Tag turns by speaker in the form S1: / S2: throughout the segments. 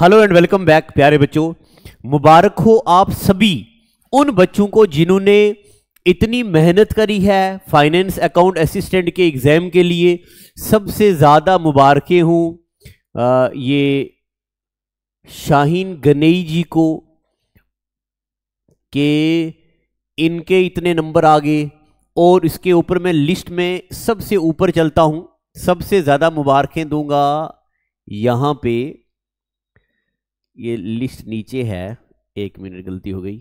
S1: hello and welcome back प्यारे बच्चों मुबारक हो आप सभी उन बच्चों को जिन्होंने इतनी मेहनत करी है फाइनेंस अकाउंट असिस्टेंट के एग्ज़ाम के लिए सबसे ज़्यादा मुबारकें हूँ ये शाहीन गनेई जी को के इनके इतने नंबर आ गए और इसके ऊपर मैं लिस्ट में सबसे ऊपर चलता हूँ सबसे ज़्यादा मुबारकें दूंगा यहाँ पे ये लिस्ट नीचे है एक मिनट गलती हो गई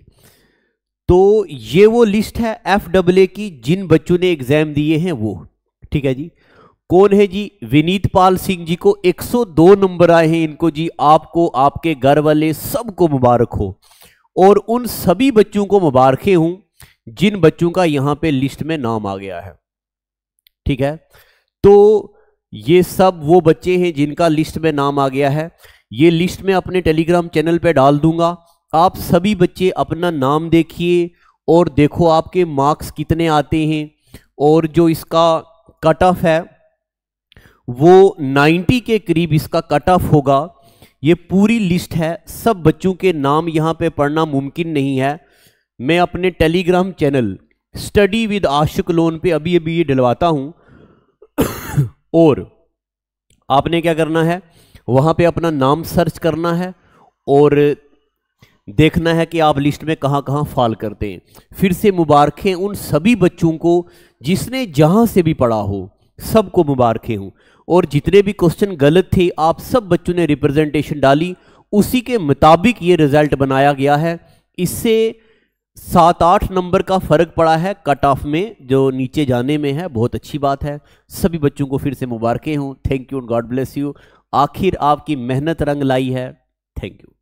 S1: तो ये वो लिस्ट है एफ डब्ल की जिन बच्चों ने एग्जाम दिए हैं वो ठीक है जी कौन है जी विनीत पाल सिंह जी को 102 नंबर आए हैं इनको जी आपको आपके घर वाले सबको मुबारक हो और उन सभी बच्चों को मुबारकें हूं जिन बच्चों का यहां पे लिस्ट में नाम आ गया है ठीक है तो ये सब वो बच्चे हैं जिनका लिस्ट में नाम आ गया है ये लिस्ट मैं अपने टेलीग्राम चैनल पे डाल दूंगा आप सभी बच्चे अपना नाम देखिए और देखो आपके मार्क्स कितने आते हैं और जो इसका कट ऑफ है वो 90 के करीब इसका कट ऑफ होगा ये पूरी लिस्ट है सब बच्चों के नाम यहाँ पे पढ़ना मुमकिन नहीं है मैं अपने Telegram channel study with Ashiq लोन पे अभी अभी ये डलवाता हूँ और आपने क्या करना है वहाँ पे अपना नाम सर्च करना है और देखना है कि आप लिस्ट में कहाँ कहाँ फाल करते हैं फिर से मुबारकें उन सभी बच्चों को जिसने जहाँ से भी पढ़ा हो सबको मुबारकें हों और जितने भी क्वेश्चन गलत थे आप सब बच्चों ने रिप्रेजेंटेशन डाली उसी के मुताबिक ये रिज़ल्ट बनाया गया है इससे सात आठ नंबर का फ़र्क पड़ा है कट ऑफ में जो नीचे जाने में है बहुत अच्छी बात है सभी बच्चों को फिर से मुबारकें हों thank you God bless you आखिर आपकी मेहनत रंग लाई है थैंक यू